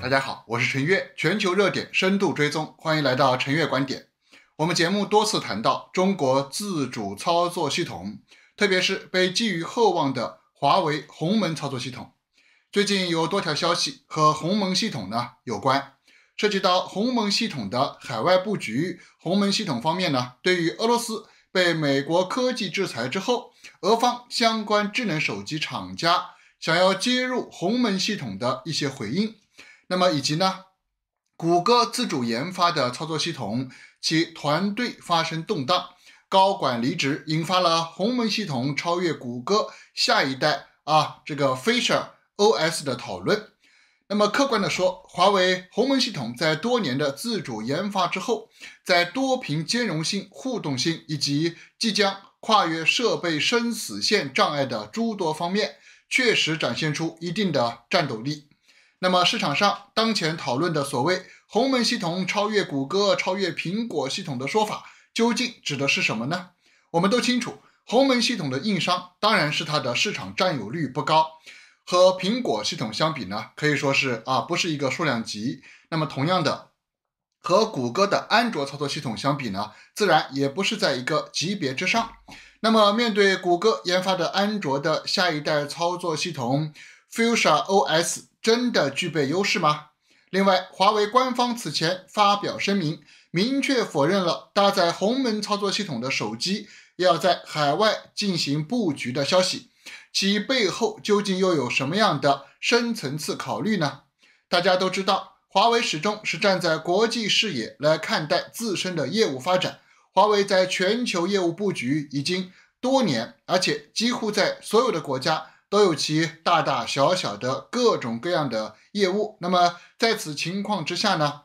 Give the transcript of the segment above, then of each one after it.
大家好，我是陈越，全球热点深度追踪，欢迎来到陈越观点。我们节目多次谈到中国自主操作系统，特别是被寄予厚望的华为鸿蒙操作系统。最近有多条消息和鸿蒙系统呢有关，涉及到鸿蒙系统的海外布局，鸿蒙系统方面呢，对于俄罗斯被美国科技制裁之后，俄方相关智能手机厂家想要接入鸿蒙系统的一些回应。那么以及呢，谷歌自主研发的操作系统其团队发生动荡，高管离职，引发了鸿蒙系统超越谷歌下一代啊这个 Fisher OS 的讨论。那么客观的说，华为鸿蒙系统在多年的自主研发之后，在多屏兼容性、互动性以及即将跨越设备生死线障碍的诸多方面，确实展现出一定的战斗力。那么市场上当前讨论的所谓鸿蒙系统超越谷歌、超越苹果系统的说法，究竟指的是什么呢？我们都清楚，鸿蒙系统的硬伤当然是它的市场占有率不高，和苹果系统相比呢，可以说是啊，不是一个数量级。那么同样的，和谷歌的安卓操作系统相比呢，自然也不是在一个级别之上。那么面对谷歌研发的安卓的下一代操作系统。Fuchsia OS 真的具备优势吗？另外，华为官方此前发表声明，明确否认了搭载鸿蒙操作系统的手机要在海外进行布局的消息。其背后究竟又有什么样的深层次考虑呢？大家都知道，华为始终是站在国际视野来看待自身的业务发展。华为在全球业务布局已经多年，而且几乎在所有的国家。都有其大大小小的各种各样的业务。那么在此情况之下呢，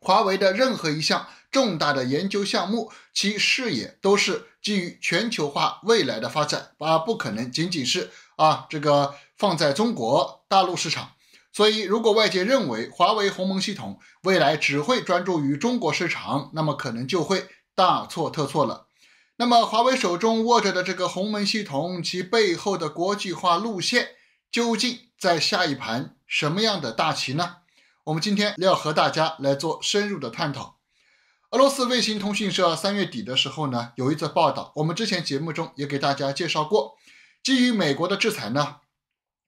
华为的任何一项重大的研究项目，其视野都是基于全球化未来的发展，而不可能仅仅是啊这个放在中国大陆市场。所以，如果外界认为华为鸿蒙系统未来只会专注于中国市场，那么可能就会大错特错了。那么，华为手中握着的这个鸿蒙系统，其背后的国际化路线究竟在下一盘什么样的大棋呢？我们今天要和大家来做深入的探讨。俄罗斯卫星通讯社三月底的时候呢，有一则报道，我们之前节目中也给大家介绍过。基于美国的制裁呢，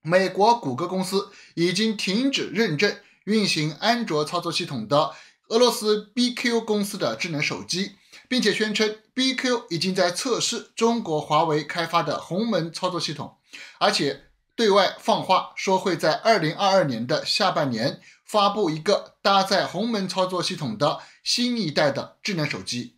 美国谷歌公司已经停止认证运行安卓操作系统的俄罗斯 BQ 公司的智能手机。并且宣称，BQ 已经在测试中国华为开发的鸿蒙操作系统，而且对外放话说会在二零二二年的下半年发布一个搭载鸿蒙操作系统的新一代的智能手机。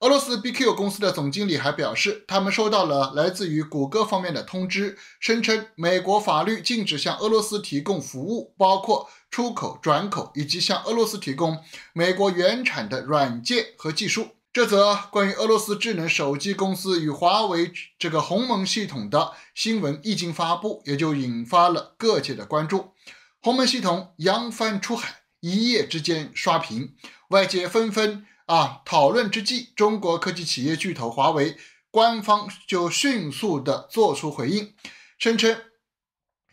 俄罗斯 BQ 公司的总经理还表示，他们收到了来自于谷歌方面的通知，声称美国法律禁止向俄罗斯提供服务，包括出口、转口，以及向俄罗斯提供美国原产的软件和技术。这则关于俄罗斯智能手机公司与华为这个鸿蒙系统的新闻一经发布，也就引发了各界的关注。鸿蒙系统扬帆出海，一夜之间刷屏，外界纷纷啊讨论之际，中国科技企业巨头华为官方就迅速的做出回应，声称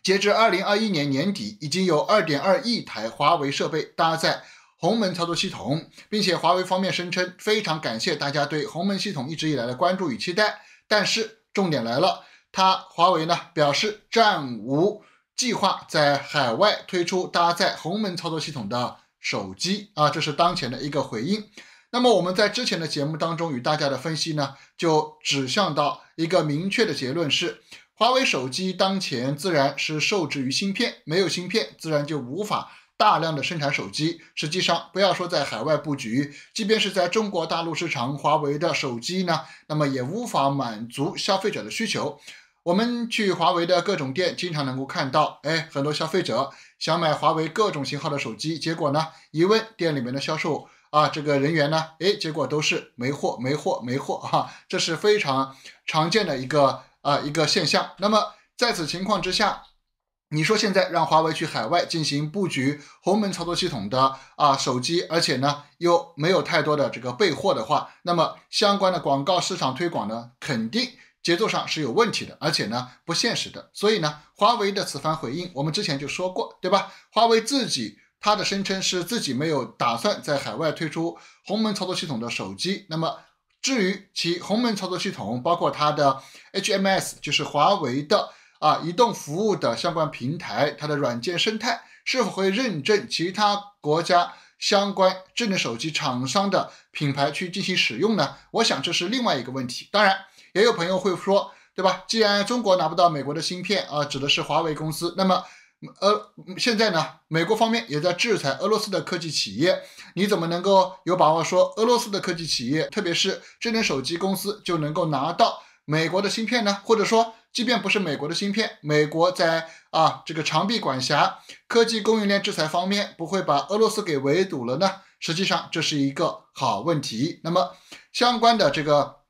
截至二零二一年年底，已经有二点二亿台华为设备搭载。鸿蒙操作系统，并且华为方面声称非常感谢大家对鸿蒙系统一直以来的关注与期待。但是重点来了，它华为呢表示暂无计划在海外推出搭载鸿蒙操作系统的手机啊，这是当前的一个回应。那么我们在之前的节目当中与大家的分析呢，就指向到一个明确的结论是，华为手机当前自然是受制于芯片，没有芯片自然就无法。大量的生产手机，实际上不要说在海外布局，即便是在中国大陆市场，华为的手机呢，那么也无法满足消费者的需求。我们去华为的各种店，经常能够看到，哎，很多消费者想买华为各种型号的手机，结果呢，一问店里面的销售啊，这个人员呢，哎，结果都是没货，没货，没货啊，这是非常常见的一个啊一个现象。那么在此情况之下。你说现在让华为去海外进行布局鸿蒙操作系统的啊手机，而且呢又没有太多的这个备货的话，那么相关的广告市场推广呢，肯定节奏上是有问题的，而且呢不现实的。所以呢，华为的此番回应，我们之前就说过，对吧？华为自己它的声称是自己没有打算在海外推出鸿蒙操作系统的手机。那么至于其鸿蒙操作系统，包括它的 HMS，就是华为的。啊，移动服务的相关平台，它的软件生态是否会认证其他国家相关智能手机厂商的品牌去进行使用呢？我想这是另外一个问题。当然，也有朋友会说，对吧？既然中国拿不到美国的芯片啊，指的是华为公司，那么呃，现在呢，美国方面也在制裁俄罗斯的科技企业，你怎么能够有把握说俄罗斯的科技企业，特别是智能手机公司就能够拿到？美国的芯片呢？或者说，即便不是美国的芯片，美国在啊这个长臂管辖、科技供应链制裁方面，不会把俄罗斯给围堵了呢？实际上，这是一个好问题。那么，相关的这个。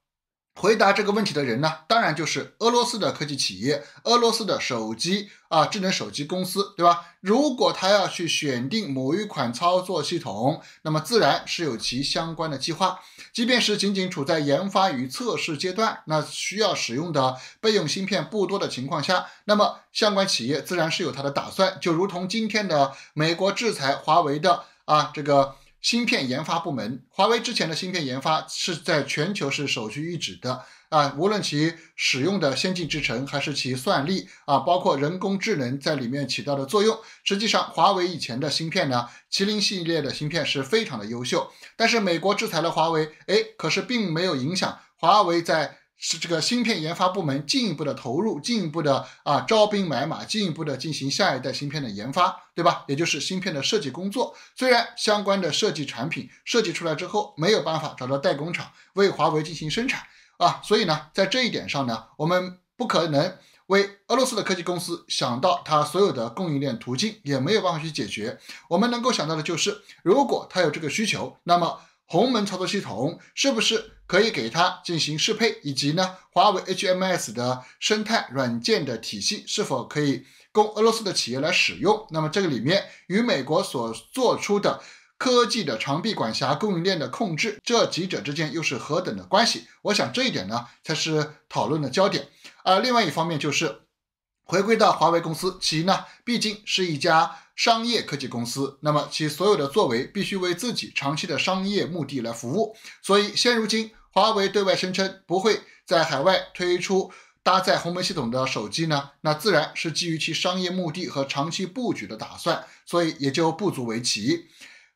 回答这个问题的人呢，当然就是俄罗斯的科技企业，俄罗斯的手机啊，智能手机公司，对吧？如果他要去选定某一款操作系统，那么自然是有其相关的计划。即便是仅仅处在研发与测试阶段，那需要使用的备用芯片不多的情况下，那么相关企业自然是有它的打算。就如同今天的美国制裁华为的啊，这个。芯片研发部门，华为之前的芯片研发是在全球是首屈一指的啊，无论其使用的先进制程，还是其算力啊，包括人工智能在里面起到的作用，实际上华为以前的芯片呢，麒麟系列的芯片是非常的优秀。但是美国制裁了华为，哎，可是并没有影响华为在。是这个芯片研发部门进一步的投入，进一步的啊招兵买马，进一步的进行下一代芯片的研发，对吧？也就是芯片的设计工作。虽然相关的设计产品设计出来之后，没有办法找到代工厂为华为进行生产啊，所以呢，在这一点上呢，我们不可能为俄罗斯的科技公司想到它所有的供应链途径，也没有办法去解决。我们能够想到的就是，如果他有这个需求，那么。鸿蒙操作系统是不是可以给它进行适配？以及呢，华为 HMS 的生态软件的体系是否可以供俄罗斯的企业来使用？那么这个里面与美国所做出的科技的长臂管辖、供应链的控制，这几者之间又是何等的关系？我想这一点呢，才是讨论的焦点。啊，另外一方面就是。回归到华为公司，其呢毕竟是一家商业科技公司，那么其所有的作为必须为自己长期的商业目的来服务。所以现如今华为对外声称不会在海外推出搭载鸿蒙系统的手机呢，那自然是基于其商业目的和长期布局的打算，所以也就不足为奇。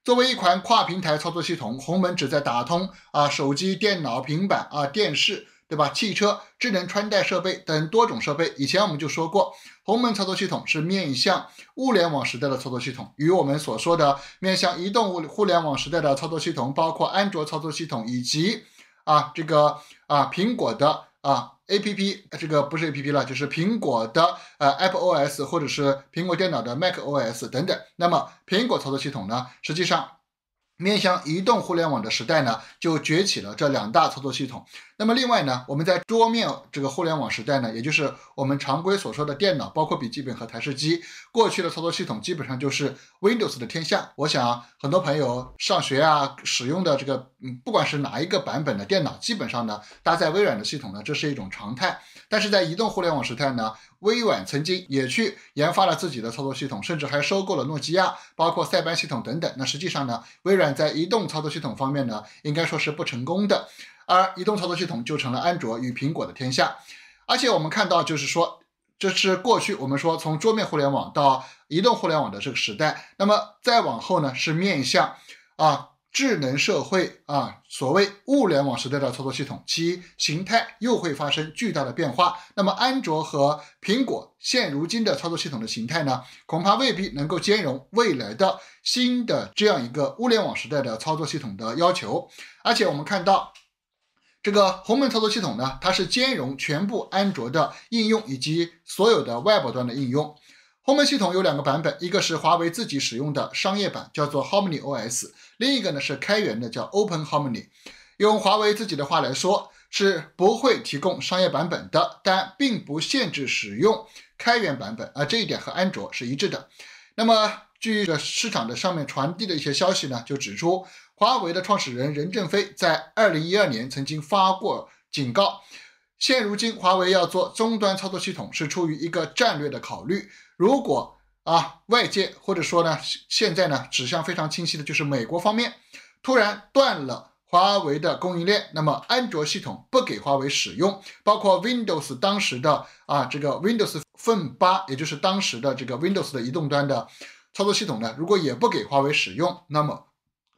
作为一款跨平台操作系统，鸿蒙旨在打通啊手机、电脑、平板啊电视。对吧？汽车、智能穿戴设备等多种设备。以前我们就说过，鸿蒙操作系统是面向物联网时代的操作系统，与我们所说的面向移动物互联网时代的操作系统，包括安卓操作系统以及啊这个啊苹果的啊 APP，这个不是 APP 了，就是苹果的呃 Apple OS 或者是苹果电脑的 Mac OS 等等。那么苹果操作系统呢？实际上。面向移动互联网的时代呢，就崛起了这两大操作系统。那么另外呢，我们在桌面这个互联网时代呢，也就是我们常规所说的电脑，包括笔记本和台式机，过去的操作系统基本上就是 Windows 的天下。我想很多朋友上学啊使用的这个，嗯，不管是哪一个版本的电脑，基本上呢搭载微软的系统呢，这是一种常态。但是在移动互联网时代呢，微软曾经也去研发了自己的操作系统，甚至还收购了诺基亚，包括塞班系统等等。那实际上呢，微软在移动操作系统方面呢，应该说是不成功的，而移动操作系统就成了安卓与苹果的天下。而且我们看到，就是说，这是过去我们说从桌面互联网到移动互联网的这个时代，那么再往后呢，是面向啊。智能社会啊，所谓物联网时代的操作系统，其形态又会发生巨大的变化。那么，安卓和苹果现如今的操作系统的形态呢，恐怕未必能够兼容未来的新的这样一个物联网时代的操作系统的要求。而且，我们看到这个鸿蒙操作系统呢，它是兼容全部安卓的应用以及所有的 Web 端的应用。鸿蒙系统有两个版本，一个是华为自己使用的商业版，叫做 Harmony OS；另一个呢是开源的，叫 Open Harmony。用华为自己的话来说，是不会提供商业版本的，但并不限制使用开源版本，而这一点和安卓是一致的。那么，据这市场的上面传递的一些消息呢，就指出，华为的创始人任正非在二零一二年曾经发过警告。现如今，华为要做终端操作系统是出于一个战略的考虑。如果啊，外界或者说呢，现在呢指向非常清晰的，就是美国方面突然断了华为的供应链，那么安卓系统不给华为使用，包括 Windows 当时的啊这个 Windows Phone 八，也就是当时的这个 Windows 的移动端的操作系统呢，如果也不给华为使用，那么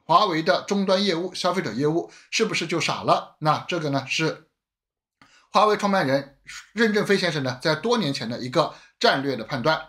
华为的终端业务、消费者业务是不是就傻了？那这个呢是？华为创办人任正非先生呢，在多年前的一个战略的判断，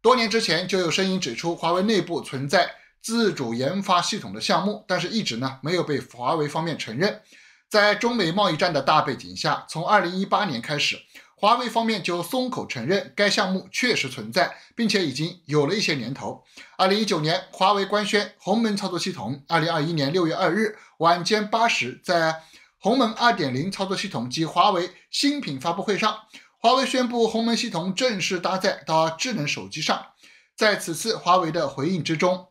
多年之前就有声音指出，华为内部存在自主研发系统的项目，但是一直呢没有被华为方面承认。在中美贸易战的大背景下，从二零一八年开始，华为方面就松口承认该项目确实存在，并且已经有了一些年头。二零一九年，华为官宣鸿蒙操作系统。二零二一年六月二日晚间八时，在鸿蒙2.0操作系统及华为新品发布会上，华为宣布鸿蒙系统正式搭载到智能手机上。在此次华为的回应之中，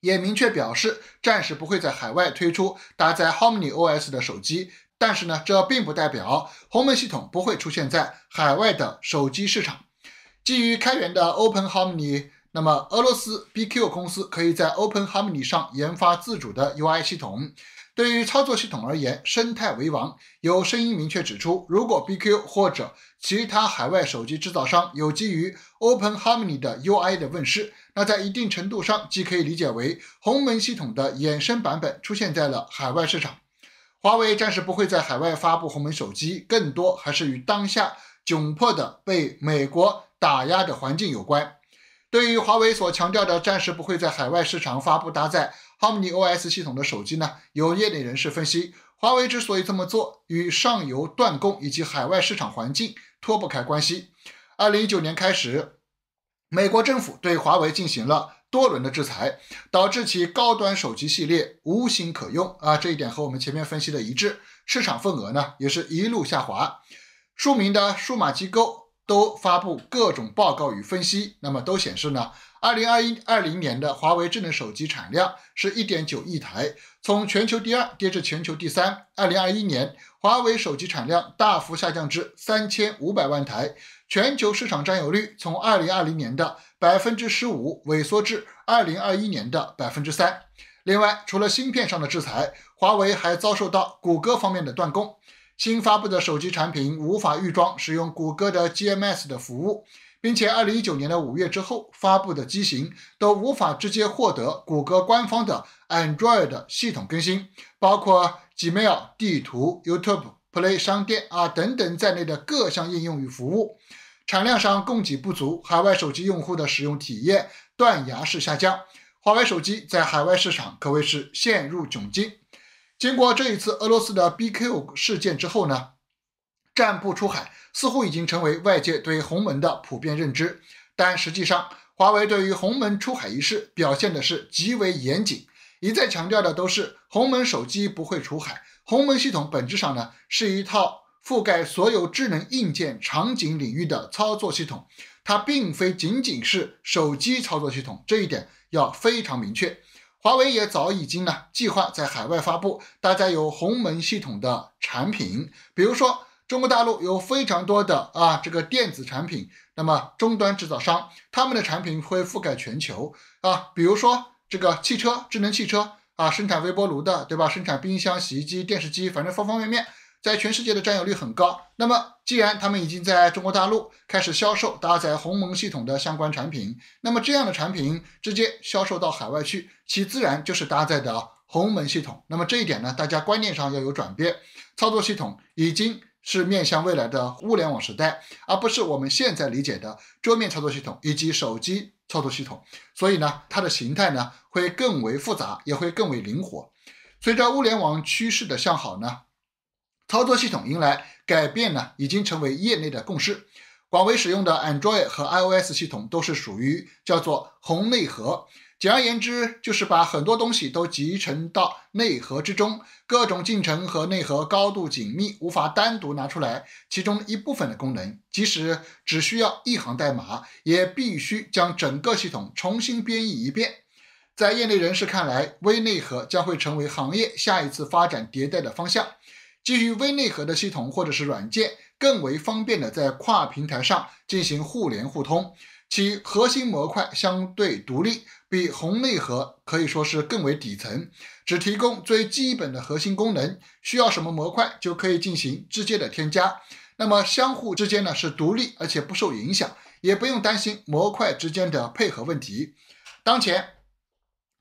也明确表示暂时不会在海外推出搭载 HarmonyOS 的手机。但是呢，这并不代表鸿蒙系统不会出现在海外的手机市场。基于开源的 OpenHarmony，那么俄罗斯 BQ 公司可以在 OpenHarmony 上研发自主的 UI 系统。对于操作系统而言，生态为王。有声音明确指出，如果 BQ 或者其他海外手机制造商有基于 Open Harmony 的 UI 的问世，那在一定程度上，既可以理解为鸿蒙系统的衍生版本出现在了海外市场。华为暂时不会在海外发布鸿蒙手机，更多还是与当下窘迫的被美国打压的环境有关。对于华为所强调的暂时不会在海外市场发布搭载，HarmonyOS 系统的手机呢？有业内人士分析，华为之所以这么做，与上游断供以及海外市场环境脱不开关系。二零一九年开始，美国政府对华为进行了多轮的制裁，导致其高端手机系列无芯可用啊，这一点和我们前面分析的一致，市场份额呢也是一路下滑。著名的数码机构。都发布各种报告与分析，那么都显示呢，二零二一二零年的华为智能手机产量是一点九亿台，从全球第二跌至全球第三。二零二一年，华为手机产量大幅下降至三千五百万台，全球市场占有率从二零二零年的百分之十五萎缩至二零二一年的百分之三。另外，除了芯片上的制裁，华为还遭受到谷歌方面的断供。新发布的手机产品无法预装使用谷歌的 GMS 的服务，并且二零一九年的五月之后发布的机型都无法直接获得谷歌官方的 Android 系统更新，包括 Gmail、地图、YouTube、Play 商店啊等等在内的各项应用与服务。产量上供给不足，海外手机用户的使用体验断崖式下降，华为手机在海外市场可谓是陷入窘境。经过这一次俄罗斯的 BQ 事件之后呢，战不出海似乎已经成为外界对鸿蒙的普遍认知。但实际上，华为对于鸿蒙出海一事表现的是极为严谨，一再强调的都是鸿蒙手机不会出海。鸿蒙系统本质上呢，是一套覆盖所有智能硬件场景领域的操作系统，它并非仅仅是手机操作系统，这一点要非常明确。华为也早已经呢计划在海外发布，大家有鸿蒙系统的产品，比如说中国大陆有非常多的啊这个电子产品，那么终端制造商他们的产品会覆盖全球啊，比如说这个汽车智能汽车啊，生产微波炉的对吧？生产冰箱、洗衣机、电视机，反正方方面面。在全世界的占有率很高。那么，既然他们已经在中国大陆开始销售搭载鸿蒙系统的相关产品，那么这样的产品直接销售到海外去，其自然就是搭载的鸿蒙系统。那么这一点呢，大家观念上要有转变。操作系统已经是面向未来的物联网时代，而不是我们现在理解的桌面操作系统以及手机操作系统。所以呢，它的形态呢会更为复杂，也会更为灵活。随着物联网趋势的向好呢。操作系统迎来改变呢，已经成为业内的共识。广为使用的 Android 和 iOS 系统都是属于叫做“宏内核”，简而言之，就是把很多东西都集成到内核之中，各种进程和内核高度紧密，无法单独拿出来其中一部分的功能。即使只需要一行代码，也必须将整个系统重新编译一遍。在业内人士看来，微内核将会成为行业下一次发展迭代的方向。基于微内核的系统或者是软件，更为方便的在跨平台上进行互联互通，其核心模块相对独立，比宏内核可以说是更为底层，只提供最基本的核心功能，需要什么模块就可以进行直接的添加。那么相互之间呢是独立，而且不受影响，也不用担心模块之间的配合问题。当前。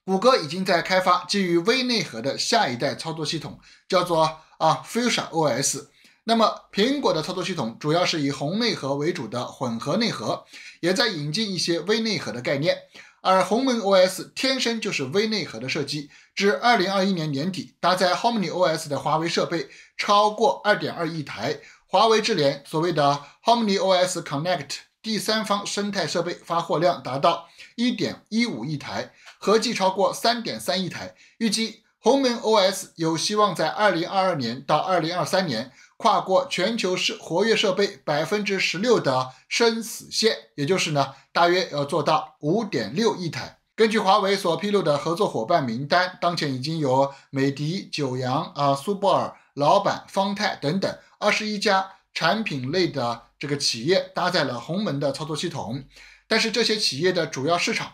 谷歌已经在开发基于微内核的下一代操作系统，叫做啊 Fuchsia OS。那么，苹果的操作系统主要是以宏内核为主的混合内核，也在引进一些微内核的概念。而鸿蒙 OS 天生就是微内核的设计。至二零二一年年底，搭载 HarmonyOS 的华为设备超过二点二亿台。华为智联所谓的 HarmonyOS Connect 第三方生态设备发货量达到一点一五亿台。合计超过三点三亿台，预计鸿蒙 OS 有希望在二零二二年到二零二三年跨过全球是活跃设备百分之十六的生死线，也就是呢，大约要做到五点六亿台。根据华为所披露的合作伙伴名单，当前已经有美的、九阳啊、苏泊尔、老板、方太等等二十一家产品类的这个企业搭载了鸿蒙的操作系统，但是这些企业的主要市场。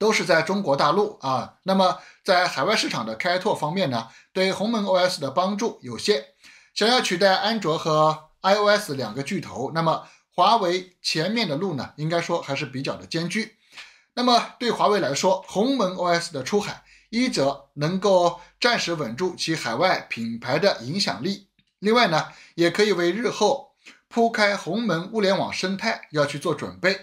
都是在中国大陆啊，那么在海外市场的开拓方面呢，对鸿蒙 OS 的帮助有限。想要取代安卓和 iOS 两个巨头，那么华为前面的路呢，应该说还是比较的艰巨。那么对华为来说，鸿蒙 OS 的出海，一则能够暂时稳住其海外品牌的影响力，另外呢，也可以为日后铺开鸿蒙物联网生态要去做准备。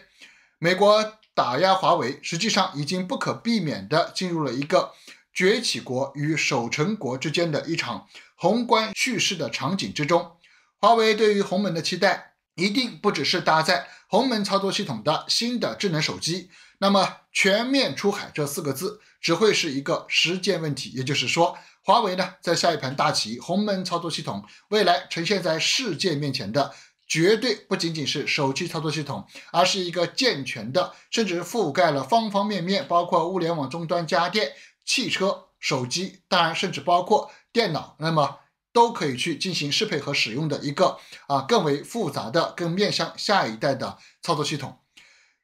美国。打压华为，实际上已经不可避免地进入了一个崛起国与守成国之间的一场宏观叙事的场景之中。华为对于鸿蒙的期待，一定不只是搭载鸿蒙操作系统的新的智能手机。那么，全面出海这四个字，只会是一个时间问题。也就是说，华为呢，在下一盘大棋，鸿蒙操作系统未来呈现在世界面前的。绝对不仅仅是手机操作系统，而是一个健全的，甚至覆盖了方方面面，包括物联网终端、家电、汽车、手机，当然甚至包括电脑，那么都可以去进行适配和使用的一个啊更为复杂的、更面向下一代的操作系统。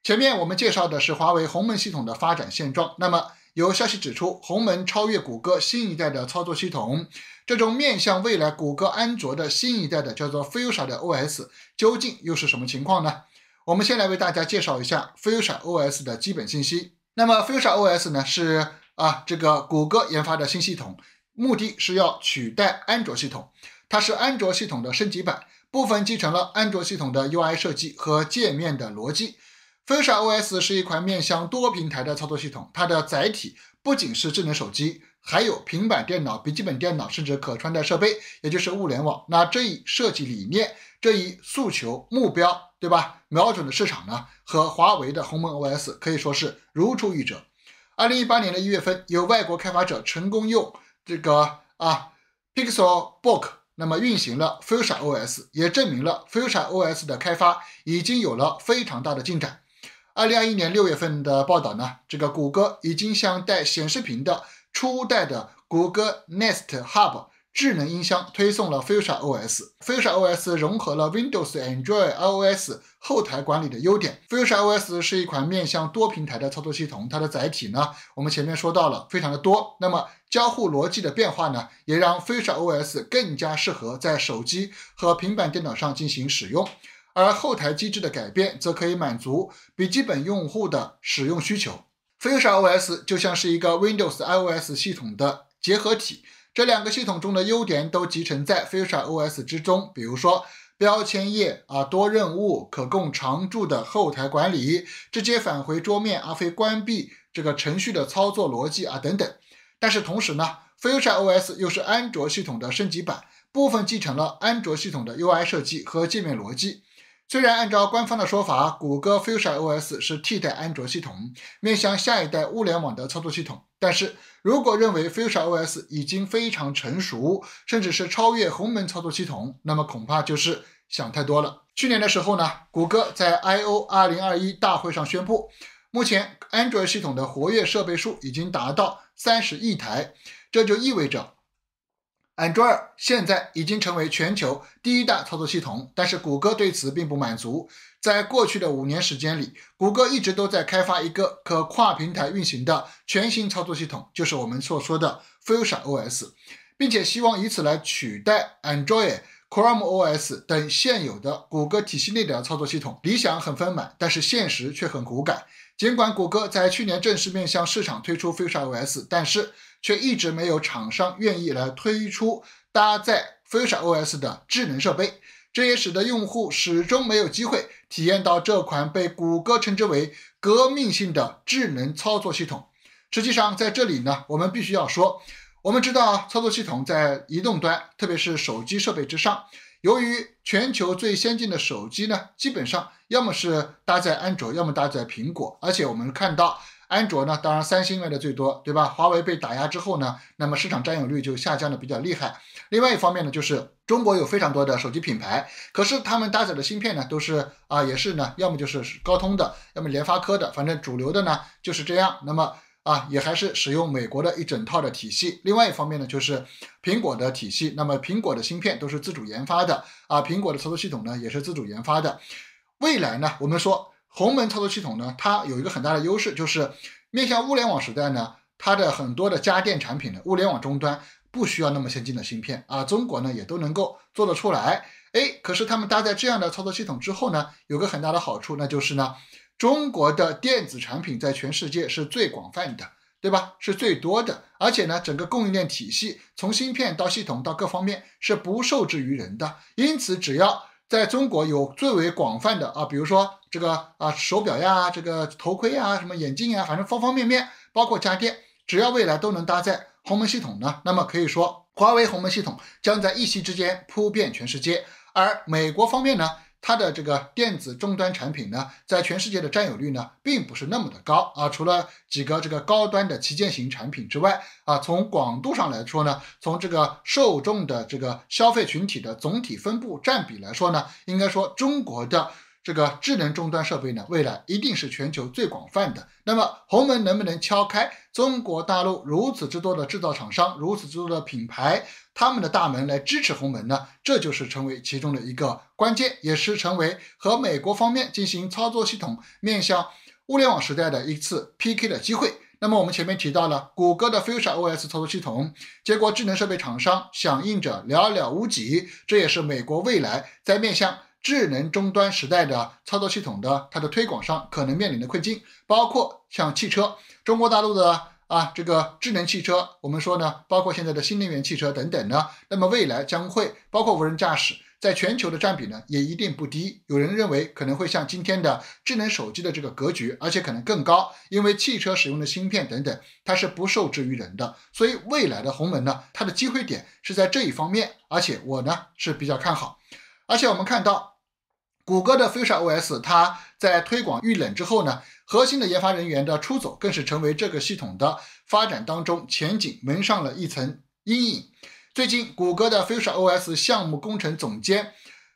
前面我们介绍的是华为鸿蒙系统的发展现状，那么。有消息指出，鸿蒙超越谷歌新一代的操作系统，这种面向未来谷歌安卓的新一代的叫做 Fuchsia 的 OS，究竟又是什么情况呢？我们先来为大家介绍一下 Fuchsia OS 的基本信息。那么 Fuchsia OS 呢，是啊这个谷歌研发的新系统，目的是要取代安卓系统，它是安卓系统的升级版，部分继承了安卓系统的 UI 设计和界面的逻辑。Fuchsia OS 是一款面向多平台的操作系统，它的载体不仅是智能手机，还有平板电脑、笔记本电脑，甚至可穿戴设备，也就是物联网。那这一设计理念、这一诉求目标，对吧？瞄准的市场呢，和华为的鸿蒙 OS 可以说是如出一辙。二零一八年的一月份，有外国开发者成功用这个啊 Pixel Book，那么运行了 Fuchsia OS，也证明了 Fuchsia OS 的开发已经有了非常大的进展。二零二一年六月份的报道呢，这个谷歌已经向带显示屏的初代的谷歌 Nest Hub 智能音箱推送了 f t u h e OS。f t u h e OS 融合了 Windows、Android、iOS 后台管理的优点。f t u h e OS 是一款面向多平台的操作系统，它的载体呢，我们前面说到了非常的多。那么交互逻辑的变化呢，也让 f t u h e OS 更加适合在手机和平板电脑上进行使用。而后台机制的改变，则可以满足笔记本用户的使用需求。Fuchsia OS 就像是一个 Windows iOS 系统的结合体，这两个系统中的优点都集成在 Fuchsia OS 之中。比如说标签页啊、多任务、可供常驻的后台管理、直接返回桌面而非关闭这个程序的操作逻辑啊等等。但是同时呢，Fuchsia OS 又是安卓系统的升级版，部分继承了安卓系统的 UI 设计和界面逻辑。虽然按照官方的说法，谷歌 Fuchsia OS 是替代安卓系统、面向下一代物联网的操作系统，但是如果认为 Fuchsia OS 已经非常成熟，甚至是超越鸿蒙操作系统，那么恐怕就是想太多了。去年的时候呢，谷歌在 I/O 2021大会上宣布，目前安卓系统的活跃设备数已经达到三十亿台，这就意味着。Android 现在已经成为全球第一大操作系统，但是谷歌对此并不满足。在过去的五年时间里，谷歌一直都在开发一个可跨平台运行的全新操作系统，就是我们所说的 Fuchsia OS，并且希望以此来取代 Android、Chrome OS 等现有的谷歌体系内的操作系统。理想很丰满，但是现实却很骨感。尽管谷歌在去年正式面向市场推出 Fuchsia OS，但是却一直没有厂商愿意来推出搭载 Fuchsia OS 的智能设备，这也使得用户始终没有机会体验到这款被谷歌称之为革命性的智能操作系统。实际上，在这里呢，我们必须要说，我们知道操作系统在移动端，特别是手机设备之上，由于全球最先进的手机呢，基本上。要么是搭载安卓，要么搭载苹果。而且我们看到，安卓呢，当然三星卖的最多，对吧？华为被打压之后呢，那么市场占有率就下降的比较厉害。另外一方面呢，就是中国有非常多的手机品牌，可是他们搭载的芯片呢，都是啊，也是呢，要么就是高通的，要么联发科的，反正主流的呢就是这样。那么啊，也还是使用美国的一整套的体系。另外一方面呢，就是苹果的体系，那么苹果的芯片都是自主研发的，啊，苹果的操作系统呢也是自主研发的。未来呢，我们说鸿蒙操作系统呢，它有一个很大的优势，就是面向物联网时代呢，它的很多的家电产品呢，物联网终端不需要那么先进的芯片啊，中国呢也都能够做得出来。哎，可是他们搭载这样的操作系统之后呢，有个很大的好处，那就是呢，中国的电子产品在全世界是最广泛的，对吧？是最多的，而且呢，整个供应链体系从芯片到系统到各方面是不受制于人的，因此只要。在中国有最为广泛的啊，比如说这个啊手表呀，这个头盔啊，什么眼镜啊，反正方方面面，包括家电，只要未来都能搭载鸿蒙系统呢，那么可以说华为鸿蒙系统将在一夕之间铺遍全世界。而美国方面呢？它的这个电子终端产品呢，在全世界的占有率呢，并不是那么的高啊。除了几个这个高端的旗舰型产品之外啊，从广度上来说呢，从这个受众的这个消费群体的总体分布占比来说呢，应该说中国的。这个智能终端设备呢，未来一定是全球最广泛的。那么，鸿蒙能不能敲开中国大陆如此之多的制造厂商、如此之多的品牌他们的大门来支持鸿蒙呢？这就是成为其中的一个关键，也是成为和美国方面进行操作系统面向物联网时代的一次 PK 的机会。那么，我们前面提到了谷歌的 Fuchsia OS 操作系统，结果智能设备厂商响应者寥寥无几。这也是美国未来在面向。智能终端时代的操作系统，的它的推广上可能面临的困境，包括像汽车，中国大陆的啊这个智能汽车，我们说呢，包括现在的新能源汽车等等呢，那么未来将会包括无人驾驶，在全球的占比呢也一定不低。有人认为可能会像今天的智能手机的这个格局，而且可能更高，因为汽车使用的芯片等等，它是不受制于人的，所以未来的鸿蒙呢，它的机会点是在这一方面，而且我呢是比较看好，而且我们看到。谷歌的 Fuchsia OS，它在推广遇冷之后呢，核心的研发人员的出走更是成为这个系统的发展当中前景蒙上了一层阴影。最近，谷歌的 Fuchsia OS 项目工程总监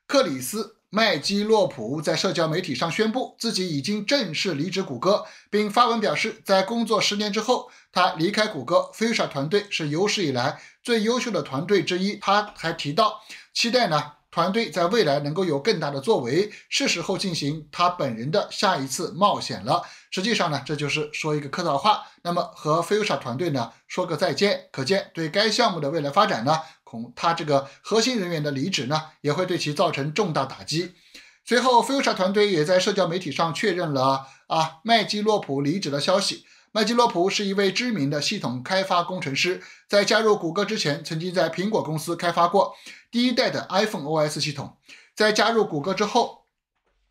克里斯麦基洛普在社交媒体上宣布自己已经正式离职谷歌，并发文表示，在工作十年之后，他离开谷歌 Fuchsia 团队是有史以来最优秀的团队之一。他还提到，期待呢。团队在未来能够有更大的作为，是时候进行他本人的下一次冒险了。实际上呢，这就是说一个客套话，那么和 f u c h a 团队呢说个再见。可见对该项目的未来发展呢，恐他这个核心人员的离职呢，也会对其造成重大打击。随后 f u c h a 团队也在社交媒体上确认了啊麦基洛普离职的消息。麦基洛普是一位知名的系统开发工程师，在加入谷歌之前，曾经在苹果公司开发过。第一代的 iPhone OS 系统，在加入谷歌之后，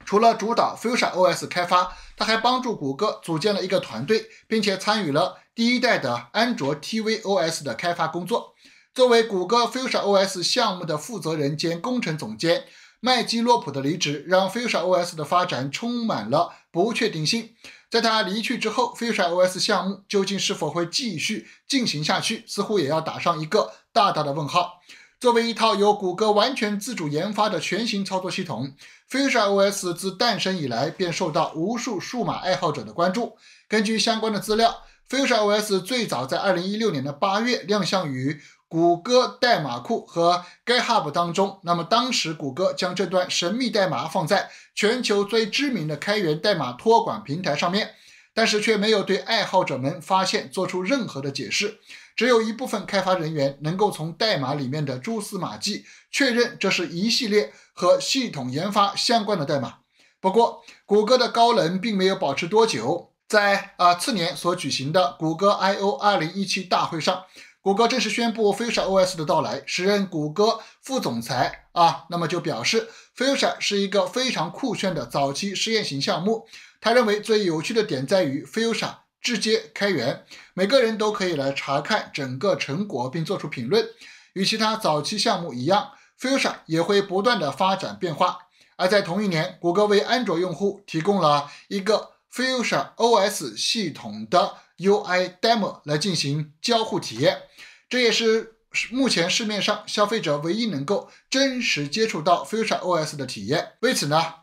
除了主导 Fuchsia OS 开发，他还帮助谷歌组建了一个团队，并且参与了第一代的安卓 TV OS 的开发工作。作为谷歌 Fuchsia OS 项目的负责人兼工程总监，麦基洛普的离职让 Fuchsia OS 的发展充满了不确定性。在他离去之后，Fuchsia OS 项目究竟是否会继续进行下去，似乎也要打上一个大大的问号。作为一套由谷歌完全自主研发的全新操作系统，Fuchsia OS 自诞生以来便受到无数数码爱好者的关注。根据相关的资料，Fuchsia OS 最早在2016年的8月亮相于谷歌代码库和 GitHub 当中。那么当时谷歌将这段神秘代码放在全球最知名的开源代码托管平台上面，但是却没有对爱好者们发现做出任何的解释。只有一部分开发人员能够从代码里面的蛛丝马迹确认这是一系列和系统研发相关的代码。不过，谷歌的高能并没有保持多久，在啊次年所举行的谷歌 I/O 2017大会上，谷歌正式宣布 Fuchsia OS 的到来。时任谷歌副总裁啊，那么就表示 Fuchsia 是一个非常酷炫的早期实验型项目。他认为最有趣的点在于 Fuchsia。直接开源，每个人都可以来查看整个成果并做出评论。与其他早期项目一样，Fuchsia 也会不断的发展变化。而在同一年，谷歌为安卓用户提供了一个 Fuchsia OS 系统的 UI demo 来进行交互体验，这也是目前市面上消费者唯一能够真实接触到 Fuchsia OS 的体验。为此呢，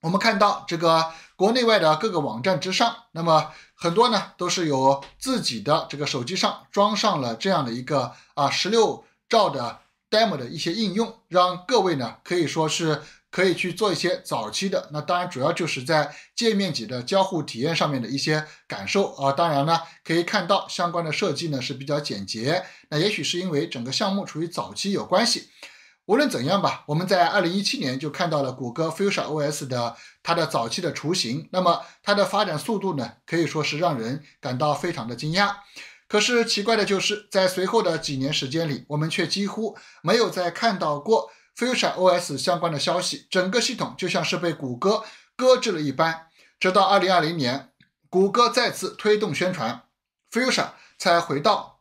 我们看到这个。国内外的各个网站之上，那么很多呢都是有自己的这个手机上装上了这样的一个啊十六兆的 demo 的一些应用，让各位呢可以说是可以去做一些早期的。那当然主要就是在界面级的交互体验上面的一些感受啊。当然呢可以看到相关的设计呢是比较简洁，那也许是因为整个项目处于早期有关系。无论怎样吧，我们在二零一七年就看到了谷歌 Fuchsia OS 的它的早期的雏形。那么它的发展速度呢，可以说是让人感到非常的惊讶。可是奇怪的就是，在随后的几年时间里，我们却几乎没有再看到过 Fuchsia OS 相关的消息，整个系统就像是被谷歌搁置了一般。直到二零二零年，谷歌再次推动宣传 Fuchsia，才回到。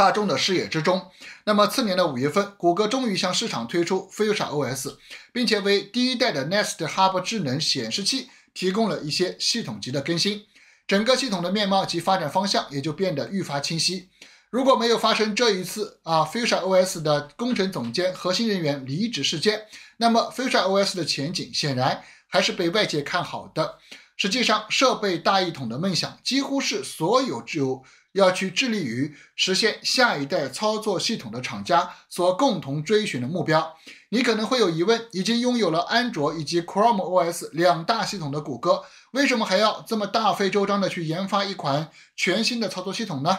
大众的视野之中。那么，次年的五月份，谷歌终于向市场推出 Fuchsia OS，并且为第一代的 Nest Hub 智能显示器提供了一些系统级的更新。整个系统的面貌及发展方向也就变得愈发清晰。如果没有发生这一次啊 Fuchsia OS 的工程总监核心人员离职事件，那么 Fuchsia OS 的前景显然还是被外界看好的。实际上，设备大一统的梦想几乎是所有有。要去致力于实现下一代操作系统的厂家所共同追寻的目标。你可能会有疑问：已经拥有了安卓以及 Chrome OS 两大系统的谷歌，为什么还要这么大费周章的去研发一款全新的操作系统呢？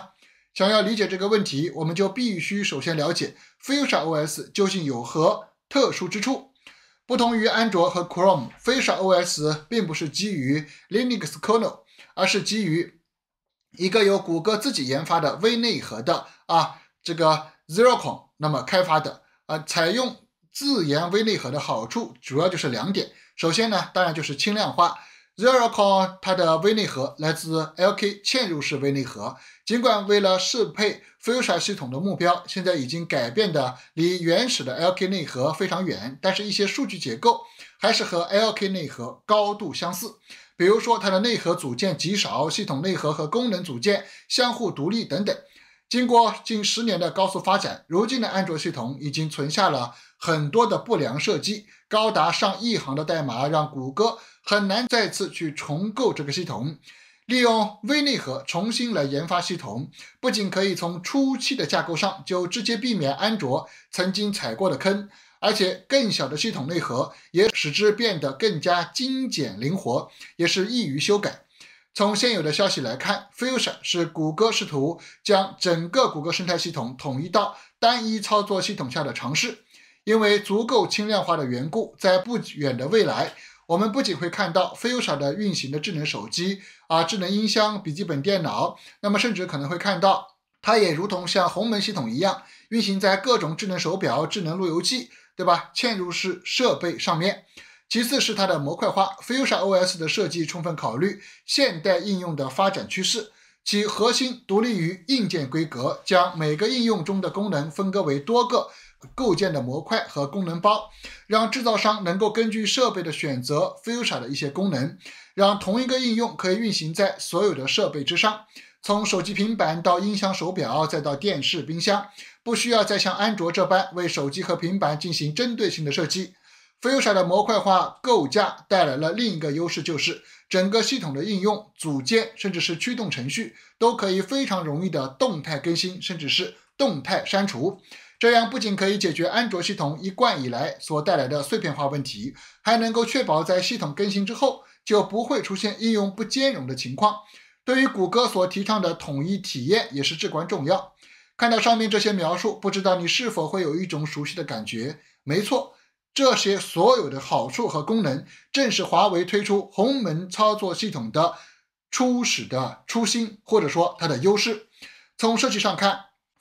想要理解这个问题，我们就必须首先了解 Fuchsia OS 究竟有何特殊之处。不同于安卓和 Chrome，Fuchsia OS 并不是基于 Linux Kernel，而是基于。一个由谷歌自己研发的微内核的啊，这个 Zerocon 那么开发的，啊，采用自研微内核的好处主要就是两点。首先呢，当然就是轻量化。Zerocon 它的微内核来自 LK 嵌入式微内核，尽管为了适配 Fuchsia 系统的目标，现在已经改变的离原始的 LK 内核非常远，但是一些数据结构还是和 LK 内核高度相似。比如说，它的内核组件极少，系统内核和功能组件相互独立等等。经过近十年的高速发展，如今的安卓系统已经存下了很多的不良设计，高达上亿行的代码让谷歌很难再次去重构这个系统。利用微内核重新来研发系统，不仅可以从初期的架构上就直接避免安卓曾经踩过的坑。而且更小的系统内核也使之变得更加精简灵活，也是易于修改。从现有的消息来看 f u s i o n 是谷歌试图将整个谷歌生态系统统一到单一操作系统下的尝试。因为足够轻量化的缘故，在不远的未来，我们不仅会看到 f u h s i a 的运行的智能手机啊、智能音箱、笔记本电脑，那么甚至可能会看到它也如同像鸿蒙系统一样运行在各种智能手表、智能路由器。对吧？嵌入式设备上面，其次是它的模块化。Fuchsia OS 的设计充分考虑现代应用的发展趋势，其核心独立于硬件规格，将每个应用中的功能分割为多个构建的模块和功能包，让制造商能够根据设备的选择，Fuchsia 的一些功能，让同一个应用可以运行在所有的设备之上。从手机、平板到音响、手表，再到电视、冰箱，不需要再像安卓这般为手机和平板进行针对性的设计。Fuchsia 的模块化构架带来了另一个优势，就是整个系统的应用组件，甚至是驱动程序，都可以非常容易地动态更新，甚至是动态删除。这样不仅可以解决安卓系统一贯以来所带来的碎片化问题，还能够确保在系统更新之后，就不会出现应用不兼容的情况。对于谷歌所提倡的统一体验也是至关重要。看到上面这些描述，不知道你是否会有一种熟悉的感觉？没错，这些所有的好处和功能，正是华为推出鸿蒙操作系统的初始的初心，或者说它的优势。从设计上看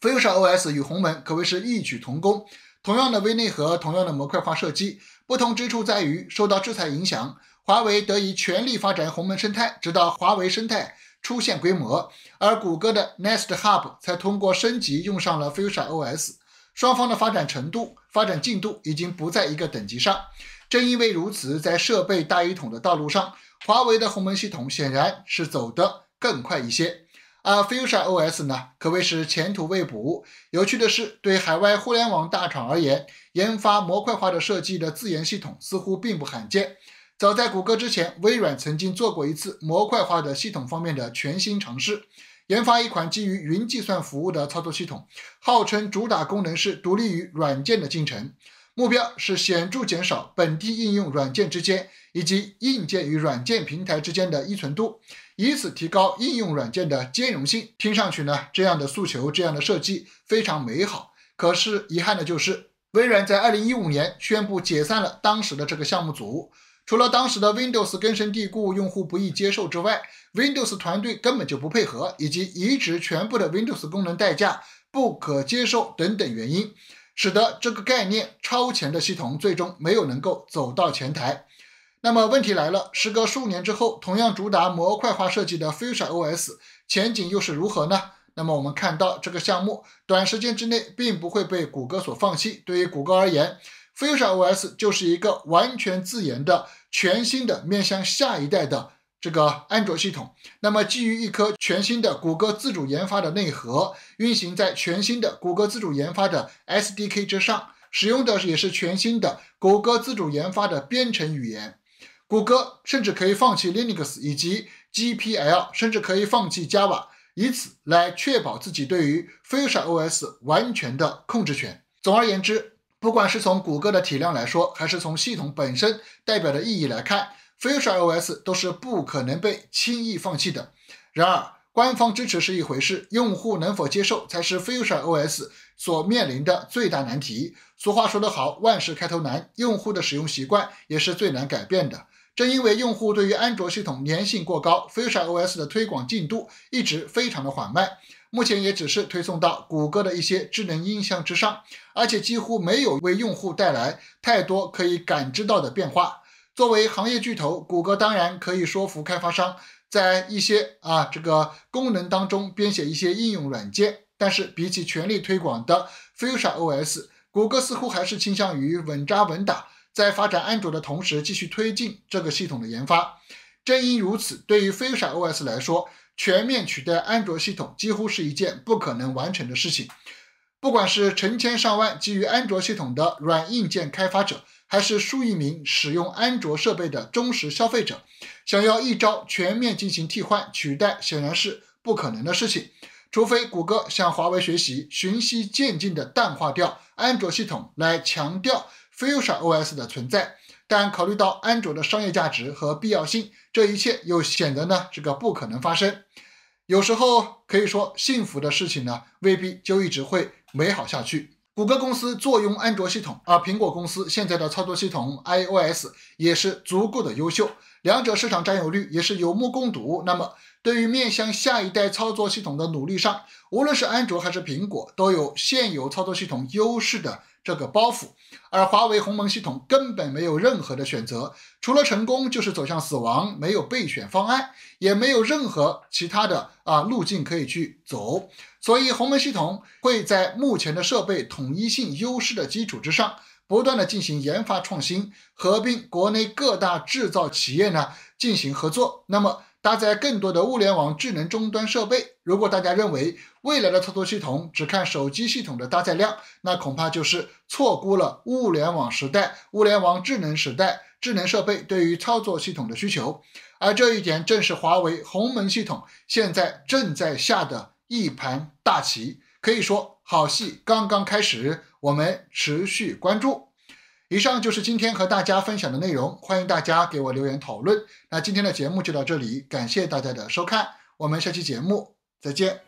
，f u 飞书 OS 与鸿蒙可谓是异曲同工，同样的微内核，同样的模块化设计。不同之处在于，受到制裁影响，华为得以全力发展鸿蒙生态，直到华为生态。出现规模，而谷歌的 Nest Hub 才通过升级用上了 Fuchsia OS，双方的发展程度、发展进度已经不在一个等级上。正因为如此，在设备大一统的道路上，华为的鸿蒙系统显然是走得更快一些，而 Fuchsia OS 呢，可谓是前途未卜。有趣的是，对海外互联网大厂而言，研发模块化的设计的自研系统似乎并不罕见。早在谷歌之前，微软曾经做过一次模块化的系统方面的全新尝试，研发一款基于云计算服务的操作系统，号称主打功能是独立于软件的进程，目标是显著减少本地应用软件之间以及硬件与软件平台之间的依存度，以此提高应用软件的兼容性。听上去呢，这样的诉求，这样的设计非常美好。可是遗憾的就是，微软在2015年宣布解散了当时的这个项目组。除了当时的 Windows 根深蒂固，用户不易接受之外，Windows 团队根本就不配合，以及移植全部的 Windows 功能代价不可接受等等原因，使得这个概念超前的系统最终没有能够走到前台。那么问题来了，时隔数年之后，同样主打模块化设计的 Fuchsia OS 前景又是如何呢？那么我们看到这个项目短时间之内并不会被谷歌所放弃，对于谷歌而言。Fuchsia OS 就是一个完全自研的、全新的面向下一代的这个安卓系统。那么，基于一颗全新的谷歌自主研发的内核，运行在全新的谷歌自主研发的 SDK 之上，使用的也是全新的谷歌自主研发的编程语言。谷歌甚至可以放弃 Linux 以及 GPL，甚至可以放弃 Java，以此来确保自己对于 Fuchsia OS 完全的控制权。总而言之。不管是从谷歌的体量来说，还是从系统本身代表的意义来看，Fuchsia OS 都是不可能被轻易放弃的。然而，官方支持是一回事，用户能否接受才是 Fuchsia OS 所面临的最大难题。俗话说得好，万事开头难，用户的使用习惯也是最难改变的。正因为用户对于安卓系统粘性过高，Fuchsia OS 的推广进度一直非常的缓慢。目前也只是推送到谷歌的一些智能音箱之上，而且几乎没有为用户带来太多可以感知到的变化。作为行业巨头，谷歌当然可以说服开发商在一些啊这个功能当中编写一些应用软件，但是比起全力推广的 Fuchsia OS，谷歌似乎还是倾向于稳扎稳打，在发展安卓的同时继续推进这个系统的研发。正因如此，对于 Fuchsia OS 来说，全面取代安卓系统几乎是一件不可能完成的事情。不管是成千上万基于安卓系统的软硬件开发者，还是数亿名使用安卓设备的忠实消费者，想要一招全面进行替换取代，显然是不可能的事情。除非谷歌向华为学习，循序渐进地淡化掉安卓系统，来强调 Fuchsia OS 的存在。但考虑到安卓的商业价值和必要性，这一切又显得呢这个不可能发生。有时候可以说幸福的事情呢未必就一直会美好下去。谷歌公司坐拥安卓系统，而苹果公司现在的操作系统 iOS 也是足够的优秀，两者市场占有率也是有目共睹。那么对于面向下一代操作系统的努力上，无论是安卓还是苹果，都有现有操作系统优势的。这个包袱，而华为鸿蒙系统根本没有任何的选择，除了成功就是走向死亡，没有备选方案，也没有任何其他的啊路径可以去走。所以鸿蒙系统会在目前的设备统一性优势的基础之上，不断的进行研发创新，合并国内各大制造企业呢进行合作。那么。搭载更多的物联网智能终端设备。如果大家认为未来的操作系统只看手机系统的搭载量，那恐怕就是错估了物联网时代、物联网智能时代、智能设备对于操作系统的需求。而这一点正是华为鸿蒙系统现在正在下的一盘大棋。可以说，好戏刚刚开始，我们持续关注。以上就是今天和大家分享的内容，欢迎大家给我留言讨论。那今天的节目就到这里，感谢大家的收看，我们下期节目再见。